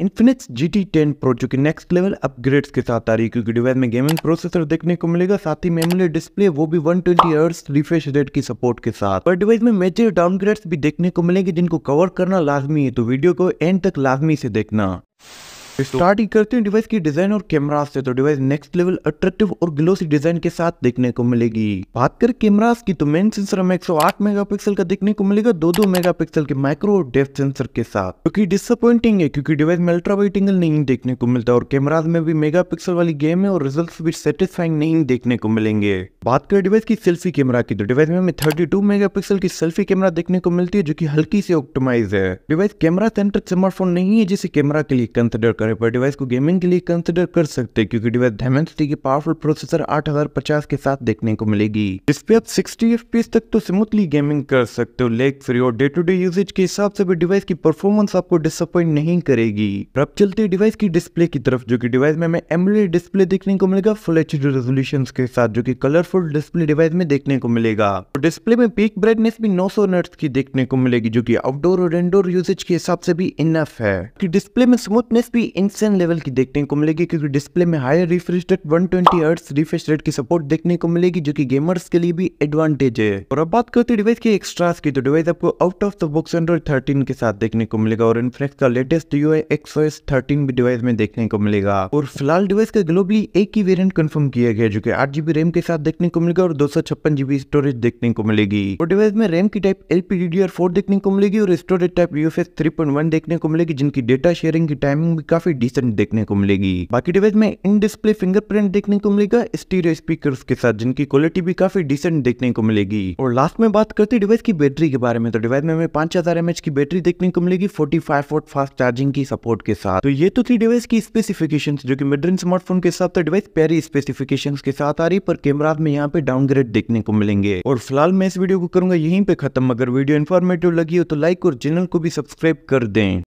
Infinix G T ten pro जो कि next level upgrades के साथ आ रही है क्योंकि डिवाइस में गेमिंग प्रोसेसर देखने को मिलेगा साथ ही मेमोरी डिस्प्ले वो भी 120 ट्वेंटी रिफ्रेश रेट की सपोर्ट के साथ पर डिवाइस में मेजर डाउनग्रेड्स भी देखने को मिलेंगे जिनको कवर करना लाजमी है तो वीडियो को एंड तक लाजमी से देखना स्टार्ट तो ही करते हैं डिवाइस की डिजाइन और कैमरा से तो डिवाइस नेक्स्ट लेवल अट्रेक्टिव और ग्लोसी डिजाइन के साथ देखने को मिलेगी बात कर कैमरा की तो मेन सेंसर हमें 108 मेगापिक्सल का देखने को मिलेगा दो दो मेगापिक्सल के माइक्रो और डेप्थ सेंसर के साथ क्योंकि डिसअपॉइंटिंग है क्योंकि डिवाइस में अल्ट्रा वाइट एंगल नहीं देखने को मिलता और कैमराज में भी मेगा वाली गेम है और रिजल्ट भी सेटिस्फाइंग नहीं देखने को मिलेंगे बात करें डिवाइस की सेल्फी कैमरा की तो डिवाइस में हमें थर्टी टू की सेल्फी कैमरा देखने को मिलती है जो की हल्की से ऑप्टोमाइज है डिवाइस कैमरा सेंटर स्मार्टफोन नहीं है जिसे कैमरा के लिए कंसिडर कर करें पर डिवाइस को गेमिंग के लिए कंसिडर कर सकते हैं क्योंकि डिवाइस डायमेंसिटी की पावरफुल प्रोसेसर 8050 के साथ देखने को मिलेगी जिसपे आप 60 एफ तक तो स्मूथली गेमिंग कर सकते हो लेग फ्री और डे टू डे यूजेज के हिसाब से भी डिवाइस की परफॉर्मेंस आपको डिसअपॉइंट नहीं करेगी अब चलते डिवाइस की डिस्प्ले की तरफ जो की डिवाइस में हमें एमुलेट डिस्प्ले देखने को मिलेगा फुल एच रेजोल्यूशन के साथ जो की कलरफुल डिस्प्ले डिवाइस में देखने को मिलेगा डिस्प्ले में पीक ब्राइटनेस भी 900 नट्स की देखने को मिलेगी जो की आउटडोर और इंडोर यूजेज के हिसाब से भी इनफ है डिस्प्ले में स्मूथनेस भी इंसान लेवल की देखने को मिलेगी क्योंकि डिस्प्ले में higher refresh rate 120 twenty refresh rate की सपोर्ट देखने को मिलेगी जो कि गेमर्स के लिए भी एडवांटेज है और अब बात करते डिवाइस के एक्स्ट्रास की तो डिवाइस आपको out of the box android thirteen के साथ देखने को मिलेगा और इनफेक्स का लेटेस्ट यू है एक्स थर्टीन भी डिवाइस में देखने को मिलेगा और फिलहाल डिवाइस का ग्लोबली एक ही वेरियंट कन्फर्म किया गया जो की आठ जीबी रैम के साथ देखने को मिलेगा और दो स्टोरेज देखने को मिलेगी और डिवाइस में रैम की टाइप फोर देखने को मिलेगी और स्टोरेज टाइप यूएफएस थ्री देखने को मिलेगी जिनकी डेटा शेयरिंग की टाइमिंग भी काफी काफी डिसेंट देखने को मिलेगी बाकी डिवाइस में इन डिस्प्ले फिंगरप्रिंट देखने को मिलेगा स्टीरियो स्पीकर के साथ जिनकी क्वालिटी भी काफी डिसेंट देखने को मिलेगी और लास्ट में बात करते डिवाइस की बैटरी के बारे में तो डिवाइस में हमें पांच हजार की बैटरी देखने को मिलेगी forty five watt fast charging की सपोर्ट के साथ तो ये तो थी डिवाइस की स्पेसिफिकेशन जो की मिड्रेन स्मार्टफोन के साथ डिवाइस पेरी स्पेसिफिकेशन के साथ आ रही पर कैमरा में यहाँ पे डाउनग्रेड देखने को मिलेंगे और फिलहाल मैं इस वीडियो को करूंगा यहीं पे खत्म अगर वीडियो इन्फॉर्मेटिव लगी हो तो लाइक और चैनल को भी सब्सक्राइब कर दें